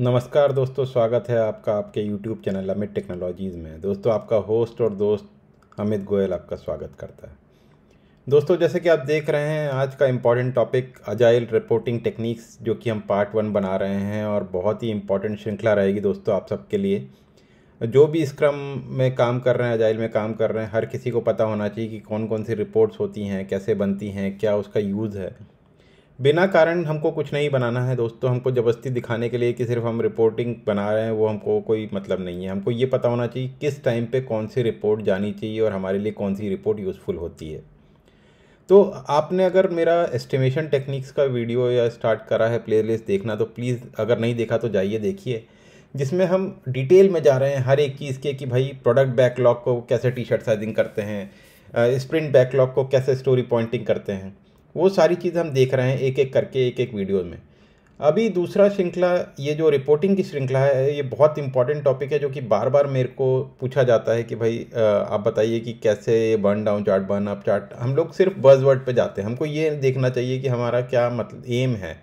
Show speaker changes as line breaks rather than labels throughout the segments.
नमस्कार दोस्तों स्वागत है आपका आपके यूट्यूब चैनल अमित टेक्नोलॉजीज़ में दोस्तों आपका होस्ट और दोस्त अमित गोयल आपका स्वागत करता है दोस्तों जैसे कि आप देख रहे हैं आज का important topic agile reporting techniques जो कि हम पार्ट वन बना रहे हैं और बहुत ही इम्पॉर्टेंट श्रृंखला रहेगी दोस्तों आप सबके लिए जो भी स्क्रम में काम कर रहे हैं अजाइल में काम कर रहे हैं हर किसी को पता होना चाहिए कि कौन कौन सी रिपोर्ट्स होती हैं कैसे बनती हैं क्या उसका यूज़ है बिना कारण हमको कुछ नहीं बनाना है दोस्तों हमको ज़बरदस्ती दिखाने के लिए कि सिर्फ हम रिपोर्टिंग बना रहे हैं वो हमको कोई मतलब नहीं है हमको ये पता होना चाहिए किस टाइम पे कौन सी रिपोर्ट जानी चाहिए और हमारे लिए कौन सी रिपोर्ट यूज़फुल होती है तो आपने अगर मेरा एस्टिमेशन टेक्निक्स का वीडियो या स्टार्ट करा है प्ले लिस्ट देखना तो प्लीज़ अगर नहीं देखा तो जाइए देखिए जिसमें हम डिटेल में जा रहे हैं हर एक चीज़ के कि भाई प्रोडक्ट बैकलॉग को कैसे टी शर्ट साइजिंग करते हैं स्प्रिंट बैकलॉग को कैसे स्टोरी पॉइंटिंग करते हैं वो सारी चीज़ हम देख रहे हैं एक एक करके एक एक वीडियो में अभी दूसरा श्रृंखला ये जो रिपोर्टिंग की श्रृंखला है ये बहुत इंपॉर्टेंट टॉपिक है जो कि बार बार मेरे को पूछा जाता है कि भाई आप बताइए कि कैसे burn down chart burn up chart हम लोग सिर्फ बर्ज वर्ड पर जाते हैं हमको ये देखना चाहिए कि हमारा क्या मतलब एम है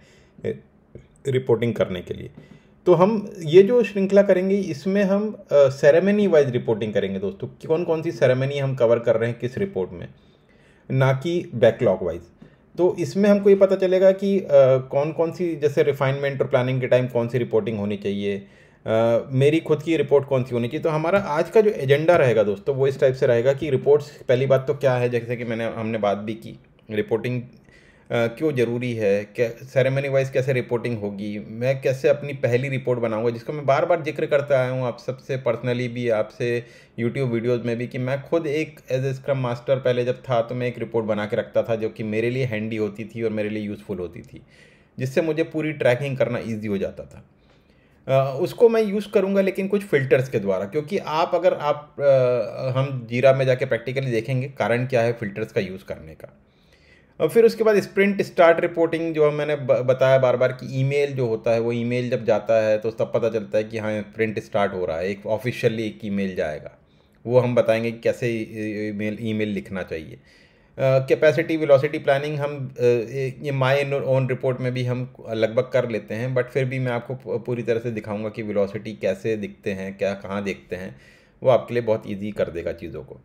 रिपोर्टिंग करने के लिए तो हम ये जो श्रृंखला करेंगे इसमें हम सेरेमनी वाइज रिपोर्टिंग करेंगे दोस्तों कौन कौन सी सेरेमनी हम कवर कर रहे हैं किस रिपोर्ट में ना कि बैकलॉग वाइज़ तो इसमें हमको ये पता चलेगा कि आ, कौन कौन सी जैसे रिफाइनमेंट और प्लानिंग के टाइम कौन सी रिपोर्टिंग होनी चाहिए आ, मेरी खुद की रिपोर्ट कौन सी होनी चाहिए तो हमारा आज का जो एजेंडा रहेगा दोस्तों वो इस टाइप से रहेगा कि रिपोर्ट्स पहली बात तो क्या है जैसे कि मैंने हमने बात भी की रिपोर्टिंग क्यों ज़रूरी है क्या सेरेमनी वाइज कैसे रिपोर्टिंग होगी मैं कैसे अपनी पहली रिपोर्ट बनाऊंगा जिसको मैं बार बार जिक्र करता आया हूँ आप सबसे पर्सनली भी आपसे यूट्यूब वीडियोज़ में भी कि मैं खुद एक एज ए स्क्रम मास्टर पहले जब था तो मैं एक रिपोर्ट बना के रखता था जो कि मेरे लिए हैंडी होती थी और मेरे लिए यूज़फुल होती थी जिससे मुझे पूरी ट्रैकिंग करना ईजी हो जाता था उसको मैं यूज़ करूँगा लेकिन कुछ फ़िल्टर्स के द्वारा क्योंकि आप अगर आप हम जीरा में जाके प्रैक्टिकली देखेंगे कारण क्या है फ़िल्टर्स का यूज़ करने का अब फिर उसके बाद स्प्रिंट स्टार्ट रिपोर्टिंग जो मैंने बताया बार बार कि ईमेल जो होता है वो ईमेल जब जाता है तो तब पता चलता है कि हाँ प्रिंट स्टार्ट हो रहा है एक ऑफिशियली एक ईमेल जाएगा वो हम बताएंगे कि कैसे ईमेल ईमेल लिखना चाहिए कैपेसिटी वेलोसिटी प्लानिंग हम ये माय ओन रिपोर्ट में भी हम लगभग कर लेते हैं बट फिर भी मैं आपको पूरी तरह से दिखाऊंगा कि वेलोसिटी कैसे दिखते हैं क्या कहाँ देखते हैं वो आपके लिए बहुत ईजी कर देगा चीज़ों को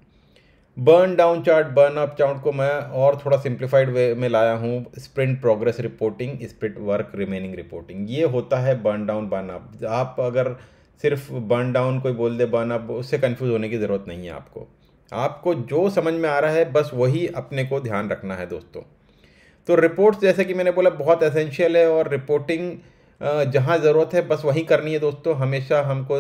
burn down chart burn up chart को मैं और थोड़ा सिंप्लीफाइड वे में लाया हूँ sprint progress reporting sprint work remaining reporting ये होता है बर्न डाउन बर्न अप आप अगर सिर्फ बर्न डाउन कोई बोल दे बर्न अप उससे कन्फ्यूज़ होने की ज़रूरत नहीं है आपको आपको जो समझ में आ रहा है बस वही अपने को ध्यान रखना है दोस्तों तो रिपोर्ट्स जैसे कि मैंने बोला बहुत एसेंशियल है और रिपोर्टिंग जहाँ ज़रूरत है बस वहीं करनी है दोस्तों हमेशा हमको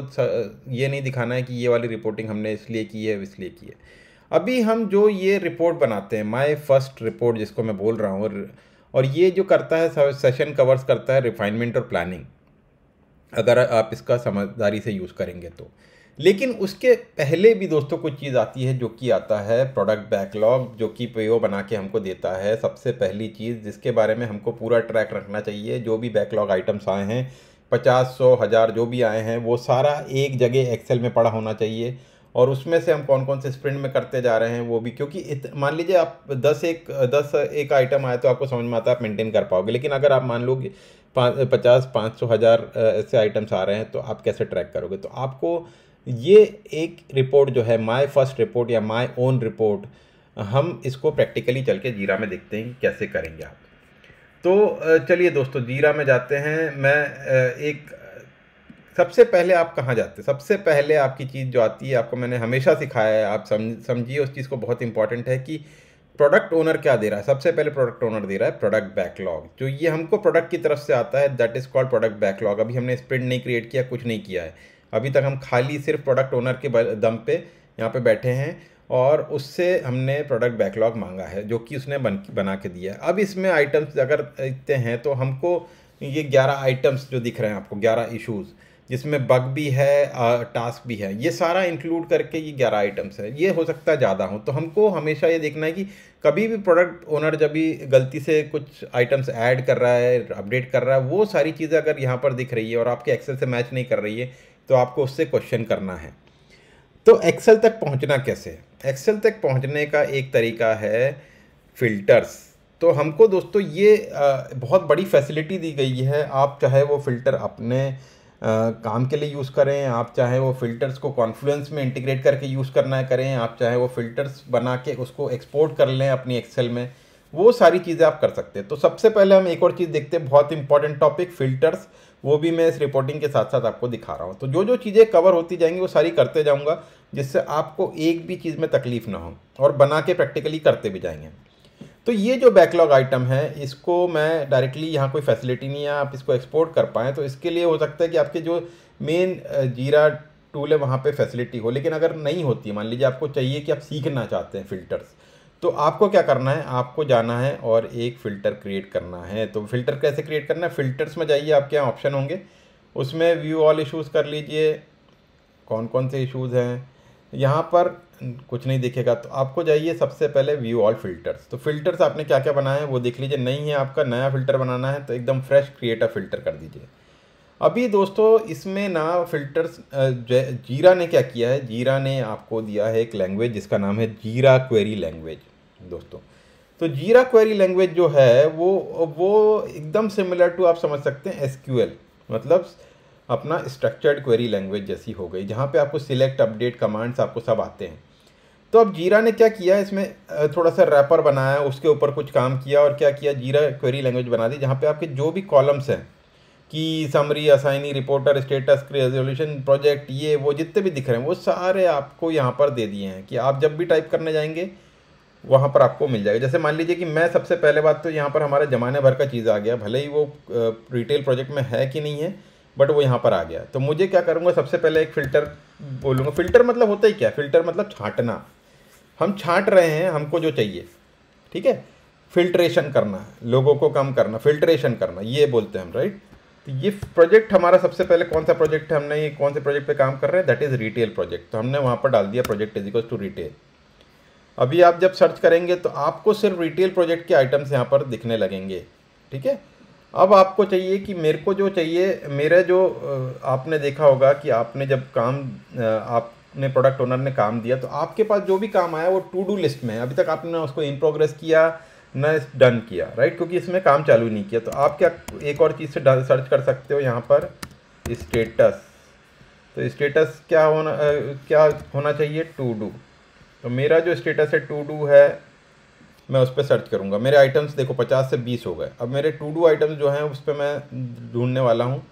ये नहीं दिखाना है कि ये वाली रिपोर्टिंग हमने इसलिए की है इसलिए की है अभी हम जो ये रिपोर्ट बनाते हैं माय फर्स्ट रिपोर्ट जिसको मैं बोल रहा हूँ और ये जो करता है सेशन कवर्स करता है रिफाइनमेंट और प्लानिंग अगर आप इसका समझदारी से यूज़ करेंगे तो लेकिन उसके पहले भी दोस्तों कुछ चीज़ आती है जो कि आता है प्रोडक्ट बैकलॉग जो कि पे बना के हमको देता है सबसे पहली चीज़ जिसके बारे में हमको पूरा ट्रैक रखना चाहिए जो भी बैकलॉग आइटम्स आए हैं पचास सौ हज़ार जो भी आए हैं वो सारा एक जगह एक्सेल में पड़ा होना चाहिए और उसमें से हम कौन कौन से स्प्रिंट में करते जा रहे हैं वो भी क्योंकि मान लीजिए आप दस एक दस एक आइटम आए तो आपको समझ में आता है आप मेंटेन कर पाओगे लेकिन अगर आप मान लो पाँच पचास पाँच सौ हज़ार ऐसे आइटम्स आ रहे हैं तो आप कैसे ट्रैक करोगे तो आपको ये एक रिपोर्ट जो है माई फर्स्ट रिपोर्ट या माई ओन रिपोर्ट हम इसको प्रैक्टिकली चल के जीरा में देखते हैं कैसे करेंगे आप तो चलिए दोस्तों जीरा में जाते हैं मैं एक सबसे पहले आप कहाँ जाते हैं सबसे पहले आपकी चीज़ जो आती है आपको मैंने हमेशा सिखाया है आप समझ समझिए उस चीज़ को बहुत इंपॉर्टेंट है कि प्रोडक्ट ओनर क्या दे रहा है सबसे पहले प्रोडक्ट ओनर दे रहा है प्रोडक्ट बैकलॉग जो ये हमको प्रोडक्ट की तरफ से आता है that is called product backlog अभी हमने स्प्रिंट नहीं क्रिएट किया कुछ नहीं किया है अभी तक हम खाली सिर्फ प्रोडक्ट ओनर के दम पे यहाँ पे बैठे हैं और उससे हमने प्रोडक्ट बैकलॉग मांगा है जो कि उसने बन बना के दिया है अब इसमें आइटम्स अगर इतने हैं तो हमको ये ग्यारह आइटम्स जो दिख रहे हैं आपको ग्यारह इशूज़ जिसमें बग भी है टास्क भी है ये सारा इंक्लूड करके ये ग्यारह आइटम्स है ये हो सकता है ज़्यादा हो तो हमको हमेशा ये देखना है कि कभी भी प्रोडक्ट ओनर जब भी गलती से कुछ आइटम्स ऐड कर रहा है अपडेट कर रहा है वो सारी चीज़ें अगर यहाँ पर दिख रही है और आपके एक्सेल से मैच नहीं कर रही है तो आपको उससे क्वेश्चन करना है तो एक्सेल तक पहुँचना कैसे एक्सेल तक पहुँचने का एक तरीका है फिल्टर्स तो हमको दोस्तों ये बहुत बड़ी फैसिलिटी दी गई है आप चाहे वो फ़िल्टर अपने काम के लिए यूज़ करें आप चाहे वो फ़िल्टर्स को कॉन्फ्लुएंस में इंटीग्रेट करके यूज़ करना करें आप चाहे वो फ़िल्टर्स बना के उसको एक्सपोर्ट कर लें अपनी एक्सेल में वो सारी चीज़ें आप कर सकते हैं तो सबसे पहले हम एक और चीज़ देखते हैं बहुत इंपॉर्टेंट टॉपिक फ़िल्टर्स वो भी मैं इस रिपोर्टिंग के साथ साथ आपको दिखा रहा हूँ तो जो जो चीज़ें कवर होती जाएंगी वो सारी करते जाऊँगा जिससे आपको एक भी चीज़ में तकलीफ़ ना हो और बना के प्रैक्टिकली करते भी जाएंगे तो ये जो बैकलॉग आइटम है इसको मैं डायरेक्टली यहाँ कोई फैसिलिटी नहीं है आप इसको एक्सपोर्ट कर पाएँ तो इसके लिए हो सकता है कि आपके जो मेन जीरा टूल है वहाँ पे फैसिलिटी हो लेकिन अगर नहीं होती मान लीजिए आपको चाहिए कि आप सीखना चाहते हैं फ़िल्टर्स तो आपको क्या करना है आपको जाना है और एक फ़िल्टर क्रिएट करना है तो फ़िल्टर कैसे क्रिएट करना है फ़िल्टर्स में जाइए आपके यहाँ ऑप्शन होंगे उसमें व्यू ऑल इशूज़ कर लीजिए कौन कौन से इशूज़ हैं यहाँ पर कुछ नहीं दिखेगा तो आपको जाइए सबसे पहले व्यू ऑल फिल्टर्स तो फिल्टर्स आपने क्या क्या बनाए हैं वो देख लीजिए नहीं है आपका नया फिल्टर बनाना है तो एकदम फ्रेश क्रिएट अ फिल्टर कर दीजिए अभी दोस्तों इसमें ना फिल्टर्स जीरा ने क्या किया है जीरा ने आपको दिया है एक लैंग्वेज जिसका नाम है जीरा क्वेरी लैंग्वेज दोस्तों तो जीरा क्वेरी लैंग्वेज जो है वो वो एकदम सिमिलर टू आप समझ सकते हैं एसक्यूएल मतलब अपना स्ट्रक्चर्ड क्वेरी लैंग्वेज जैसी हो गई जहाँ पे आपको सिलेक्ट अपडेट कमांड्स आपको सब आते हैं तो अब जीरा ने क्या किया इसमें थोड़ा सा रैपर बनाया उसके ऊपर कुछ काम किया और क्या किया जीरा क्वेरी लैंग्वेज बना दी जहाँ पे आपके जो भी कॉलम्स हैं कि summary assignee reporter status resolution project ये वो जितने भी दिख रहे हैं वो सारे आपको यहाँ पर दे दिए हैं कि आप जब भी टाइप करने जाएंगे वहाँ पर आपको मिल जाएगा जैसे मान लीजिए कि मैं सबसे पहले बात तो यहाँ पर हमारा ज़माने भर का चीज़ आ गया भले ही वो रिटेल प्रोजेक्ट में है कि नहीं है बट वो यहाँ पर आ गया तो मुझे क्या करूँगा सबसे पहले एक फ़िल्टर बोलूँगा फ़िल्टर मतलब होता ही क्या फ़िल्टर मतलब छाँटना हम छांट रहे हैं हमको जो चाहिए ठीक है फिल्ट्रेशन करना लोगों को कम करना फिल्ट्रेशन करना ये बोलते हैं हम राइट तो ये प्रोजेक्ट हमारा सबसे पहले कौन सा प्रोजेक्ट है हमने ये कौन से प्रोजेक्ट पे काम कर रहे हैं दैट इज़ रिटेल प्रोजेक्ट तो हमने वहाँ पर डाल दिया project is equal to retail अभी आप जब सर्च करेंगे तो आपको सिर्फ रिटेल प्रोजेक्ट के आइटम्स यहाँ पर दिखने लगेंगे ठीक है अब आपको चाहिए कि मेरे को जो चाहिए मेरा जो आपने देखा होगा कि आपने जब काम आप ने प्रोडक्ट ओनर ने काम दिया तो आपके पास जो भी काम आया वो टू डू लिस्ट में है अभी तक आपने ना उसको इन प्रोग्रेस किया ना डन किया राइट क्योंकि इसमें काम चालू नहीं किया तो आप क्या एक और चीज़ से सर्च कर सकते हो यहाँ पर स्टेटस तो स्टेटस क्या होना आ, क्या होना चाहिए टू डू तो मेरा जो स्टेटस है टू डू है मैं उस पर सर्च करूँगा मेरे आइटम्स देखो पचास से बीस हो गए अब मेरे टू डू आइटम्स जो हैं उस पर मैं ढूंढने वाला हूँ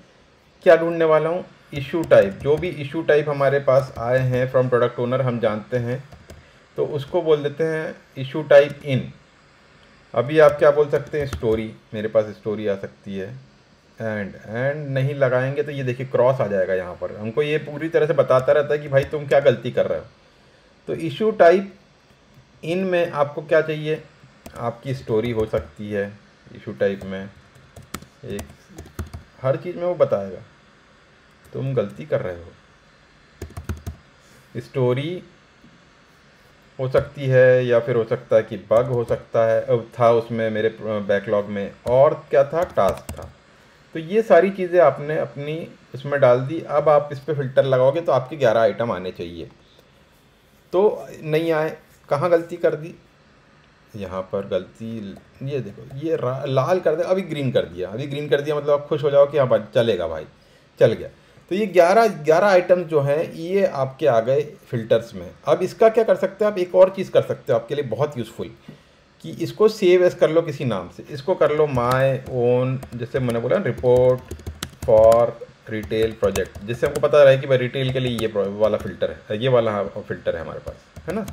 क्या ढूंढने वाला हूँ इशू टाइप जो भी इशू टाइप हमारे पास आए हैं फ्रॉम प्रोडक्ट ओनर हम जानते हैं तो उसको बोल देते हैं इशू टाइप इन अभी आप क्या बोल सकते हैं स्टोरी मेरे पास स्टोरी आ सकती है एंड एंड नहीं लगाएंगे तो ये देखिए क्रॉस आ जाएगा यहाँ पर हमको ये पूरी तरह से बताता रहता है कि भाई तुम क्या गलती कर रहे हो तो इशू टाइप इन में आपको क्या चाहिए आपकी स्टोरी हो सकती है इशू टाइप में एक हर चीज़ में वो बताएगा तुम गलती कर रहे हो स्टोरी हो सकती है या फिर हो सकता है कि बग हो सकता है था उसमें मेरे बैकलॉग में और क्या था टास्क था तो ये सारी चीज़ें आपने अपनी उसमें डाल दी अब आप इस पर फिल्टर लगाओगे तो आपके ग्यारह आइटम आने चाहिए तो नहीं आए कहाँ गलती कर दी यहाँ पर गलती ये देखो ये लाल कर दिया अभी ग्रीन कर दिया अभी ग्रीन कर दिया मतलब आप खुश हो जाओ कि हाँ चलेगा भाई चल गया तो ये ग्यारह ग्यारह आइटम जो हैं ये आपके आ गए फ़िल्टर्स में अब इसका क्या कर सकते हो आप एक और चीज़ कर सकते हो आपके लिए बहुत यूज़फुल कि इसको सेव एस कर लो किसी नाम से इसको कर लो माई ओन जैसे मैंने बोला रिपोर्ट फॉर रिटेल प्रोजेक्ट जिससे हमको पता रहे कि भाई रिटेल के लिए ये वाला फ़िल्टर है ये वाला फ़िल्टर है हमारे पास है ना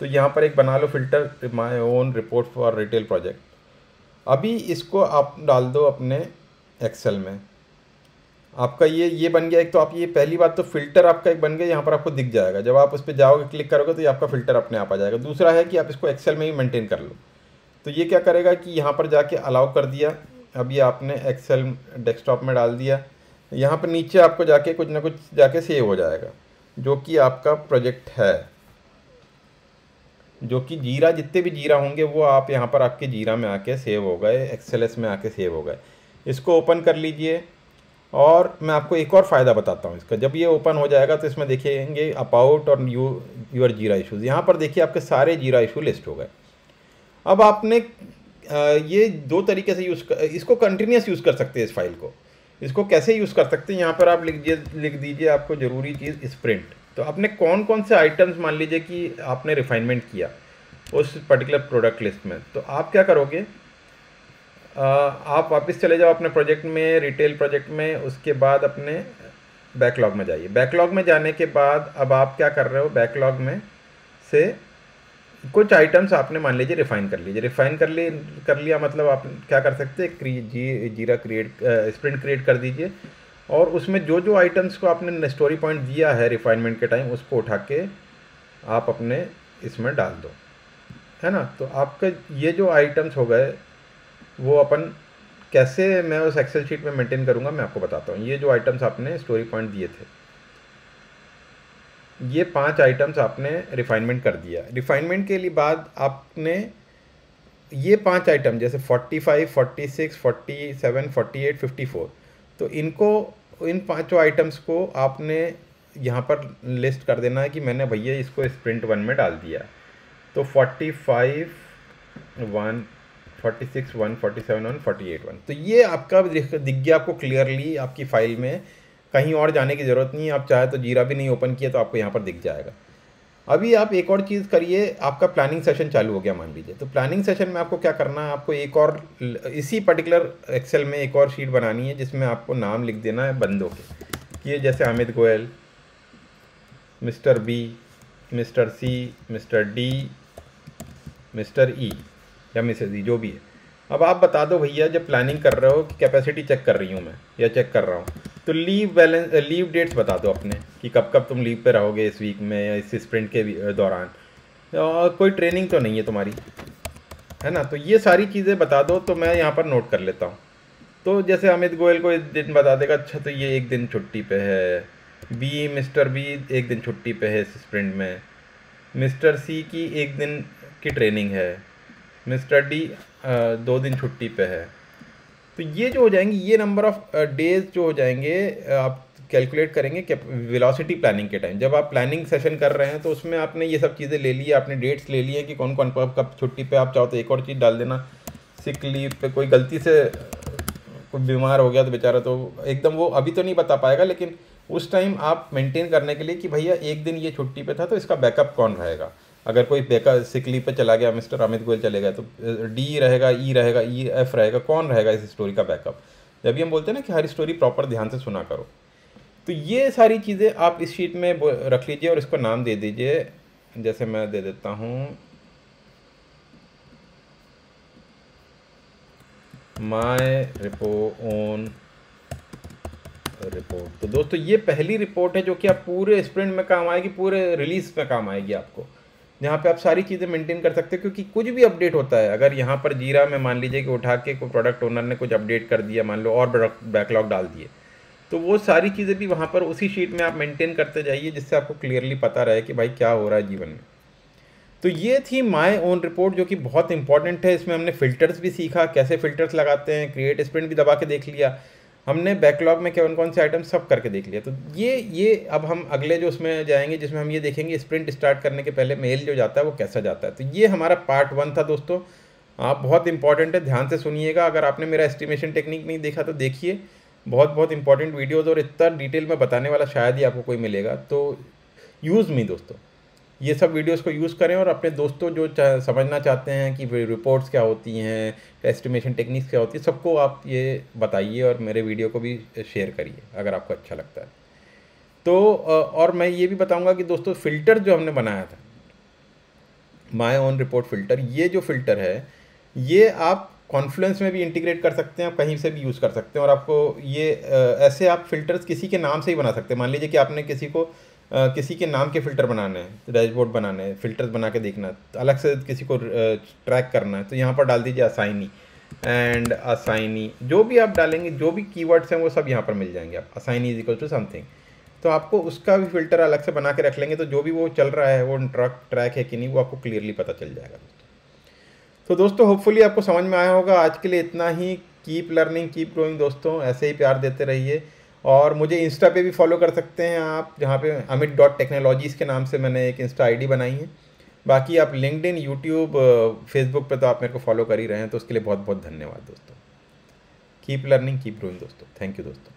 तो यहाँ पर एक बना लो filter my own report for retail project अभी इसको आप डाल दो अपने एक्सेल में आपका ये ये बन गया एक तो आप ये पहली बात तो फिल्टर आपका एक बन गया यहाँ पर आपको दिख जाएगा जब आप उस पर जाओगे क्लिक करोगे तो ये आपका फिल्टर अपने आप आ जाएगा दूसरा है कि आप इसको एक्सेल में ही मेंटेन कर लो तो ये क्या करेगा कि यहाँ पर जाके अलाउ कर दिया अब ये आपने एक्सेल डेस्कटॉप में डाल दिया यहाँ पर नीचे आपको जाके कुछ ना कुछ जाके सेव हो जाएगा जो कि आपका प्रोजेक्ट है जो कि जीरा जितने भी जीरा होंगे वो आप यहाँ पर आपके जीरा में आके सेव हो गए एक्सेल में आके सेव हो गए इसको ओपन कर लीजिए और मैं आपको एक और फ़ायदा बताता हूँ इसका जब ये ओपन हो जाएगा तो इसमें देखेंगे अपाउट और यू यूर जीरा इशूज़ यहाँ पर देखिए आपके सारे जीरा इशू लिस्ट हो गए अब आपने ये दो तरीके से यूज़ इसको कंटिन्यूस यूज़ कर सकते हैं इस फाइल को इसको कैसे यूज़ कर सकते हैं यहाँ पर आप लिख दीजिए लिख दीजिए आपको ज़रूरी चीज़ स्प्रिंट तो आपने कौन कौन से आइटम्स मान लीजिए कि आपने रिफाइनमेंट किया उस पर्टिकुलर प्रोडक्ट लिस्ट में तो आप क्या करोगे आप वापस चले जाओ अपने प्रोजेक्ट में रिटेल प्रोजेक्ट में उसके बाद अपने बैकलॉग में जाइए बैकलॉग में जाने के बाद अब आप क्या कर रहे हो बैकलॉग में से कुछ आइटम्स आपने मान लीजिए रिफ़ाइन कर लीजिए रिफ़ाइन कर ली कर लिया मतलब आप क्या कर सकते हैं क्री जी जीरा क्रिएट स्प्रिंट क्रिएट कर दीजिए और उसमें जो जो आइटम्स को आपने स्टोरी पॉइंट दिया है रिफाइनमेंट के टाइम उसको उठा के आप अपने इसमें डाल दो है ना तो आपके ये जो आइटम्स हो गए वो अपन कैसे मैं उस एक्सेल शीट में मेंटेन करूँगा मैं आपको बताता हूँ ये जो आइटम्स आपने स्टोरी पॉइंट दिए थे ये पांच आइटम्स आपने रिफाइनमेंट कर दिया रिफाइनमेंट के लिए बाद आपने ये पांच आइटम जैसे 45, 46, 47, 48, 54 तो इनको इन पांचों आइटम्स को आपने यहाँ पर लिस्ट कर देना है कि मैंने भैया इसको स्प्रिंट वन में डाल दिया तो 45 one forty six one forty seven one forty eight one तो ये आपका दिख गया आपको क्लियरली आपकी फाइल में कहीं और जाने की ज़रूरत नहीं है आप चाहे तो जीरा भी नहीं ओपन किया तो आपको यहाँ पर दिख जाएगा अभी आप एक और चीज़ करिए आपका प्लानिंग सेशन चालू हो गया मान लीजिए तो प्लानिंग सेशन में आपको क्या करना है आपको एक और इसी पर्टिकुलर एक्सेल में एक और शीट बनानी है जिसमें आपको नाम लिख देना है बंदों के कि जैसे Amit Goyal mister B mister C mister D mister E e. या मिसेज जी जो भी है अब आप बता दो भैया जब प्लानिंग कर रहे हो कि कैपेसिटी चेक कर रही हूँ मैं या चेक कर रहा हूँ तो लीव बैलेंस लीव डेट्स बता दो अपने कि कब कब तुम लीव पे रहोगे इस वीक में या इस स्प्रिंट के uh, दौरान और कोई ट्रेनिंग तो नहीं है तुम्हारी है ना तो ये सारी चीज़ें बता दो तो मैं यहाँ पर नोट कर लेता हूँ तो जैसे अमित गोयल को एक दिन बता देगा अच्छा तो ये एक दिन छुट्टी पे है बी मिस्टर बी एक दिन छुट्टी पे है इस स्प्रिंट में मिस्टर सी की एक दिन की ट्रेनिंग है मिस्टर डी दो दिन छुट्टी पे है तो ये जो हो जाएंगे ये नंबर ऑफ डेज जो हो जाएंगे आप कैलकुलेट करेंगे वेलोसिटी प्लानिंग के टाइम जब आप प्लानिंग सेशन कर रहे हैं तो उसमें आपने ये सब चीज़ें ले ली है आपने डेट्स ले ली है कि कौन कौन पर कब छुट्टी पे आप चाहो तो एक और चीज़ डाल देना सिक लीव पे कोई गलती से कोई बीमार हो गया तो बेचारा तो एकदम वो अभी तो नहीं बता पाएगा लेकिन उस टाइम आप मेंटेन करने के लिए कि भैया एक दिन ये छुट्टी पे था तो इसका बैकअप कौन रहेगा अगर कोई बेकार सिकली पे चला गया मिस्टर अमित गोयल चले गए तो डी रहेगा ई e रहेगा ई e, एफ रहेगा कौन रहेगा इस स्टोरी का बैकअप जब भी हम बोलते हैं ना कि हर स्टोरी प्रॉपर ध्यान से सुना करो तो ये सारी चीज़ें आप इस शीट में रख लीजिए और इसको नाम दे दीजिए जैसे मैं दे देता हूँ माय रिपो ओन रिपोर्ट तो दोस्तों ये पहली रिपोर्ट है जो कि आप पूरे स्प्रिंट में काम आएगी पूरे रिलीज में काम आएगी आपको जहाँ पे आप सारी चीज़ें मेंटेन कर सकते हो क्योंकि कुछ भी अपडेट होता है अगर यहाँ पर जीरा में मान लीजिए कि उठा के कोई प्रोडक्ट ओनर ने कुछ अपडेट कर दिया मान लो और बैकलॉग डाल दिए तो वो सारी चीज़ें भी वहाँ पर उसी शीट में आप मेंटेन करते जाइए जिससे आपको क्लियरली पता रहे कि भाई क्या हो रहा है जीवन में तो ये थी माय ओन रिपोर्ट जो कि बहुत इंपॉर्टेंट है इसमें हमने फ़िल्टर्स भी सीखा कैसे फ़िल्टर्स लगाते हैं क्रिएट स्प्रिंट भी दबा के देख लिया हमने बैकलॉग में कौन कौन से आइटम सब करके देख लिया तो ये ये अब हम अगले जो उसमें जाएंगे जिसमें हम ये देखेंगे स्प्रिंट स्टार्ट करने के पहले मेल जो जाता है वो कैसा जाता है तो ये हमारा पार्ट वन था दोस्तों आप बहुत इंपॉर्टेंट है ध्यान से सुनिएगा अगर आपने मेरा एस्टिमेशन टेक्निक नहीं देखा तो देखिए बहुत बहुत इंपॉर्टेंट वीडियोज़ और इतना डिटेल में बताने वाला शायद ही आपको कोई मिलेगा तो यूज़ मी दोस्तों ये सब वीडियोस को यूज़ करें और अपने दोस्तों जो समझना चाहते हैं कि रिपोर्ट्स क्या होती हैं एस्टिमेशन टेक्निक्स क्या होती है सबको आप ये बताइए और मेरे वीडियो को भी शेयर करिए अगर आपको अच्छा लगता है तो और मैं ये भी बताऊंगा कि दोस्तों फ़िल्टर जो हमने बनाया था माई ओन रिपोर्ट फ़िल्टर ये जो फ़िल्टर है ये आप कॉन्फ्लुएंस में भी इंटीग्रेट कर सकते हैं कहीं से भी यूज़ कर सकते हैं और आपको ये ऐसे आप फ़िल्टर्स किसी के नाम से ही बना सकते हैं मान लीजिए कि आपने किसी को किसी के नाम के फ़िल्टर बनाने हैं डैशबोर्ड बनाने हैं फ़िल्टर्स बना के देखना है तो अलग से किसी को ट्रैक करना है तो यहाँ पर डाल दीजिए असाइनी एंड असाइनी जो भी आप डालेंगे जो भी कीवर्ड्स हैं वो सब यहाँ पर मिल जाएंगे आप assignee is equal to something तो आपको उसका भी फ़िल्टर अलग से बना के रख लेंगे तो जो भी वो चल रहा है वो ट्रक ट्रैक है कि नहीं वो आपको क्लियरली पता चल जाएगा तो दोस्तों होपफुली आपको समझ में आया होगा आज के लिए इतना ही कीप लर्निंग कीप ग्रोइंग दोस्तों ऐसे ही प्यार देते रहिए और मुझे इंस्टा पे भी फॉलो कर सकते हैं आप जहाँ पे अमित डॉट टेक्नोलॉजीज़ के नाम से मैंने एक इंस्टा आईडी बनाई है बाकी आप लिंकड इन यूट्यूब फेसबुक पर तो आप मेरे को फॉलो कर ही रहे हैं तो उसके लिए बहुत बहुत धन्यवाद दोस्तों कीप लर्निंग कीप ग्रोइंग दोस्तों थैंक यू दोस्तों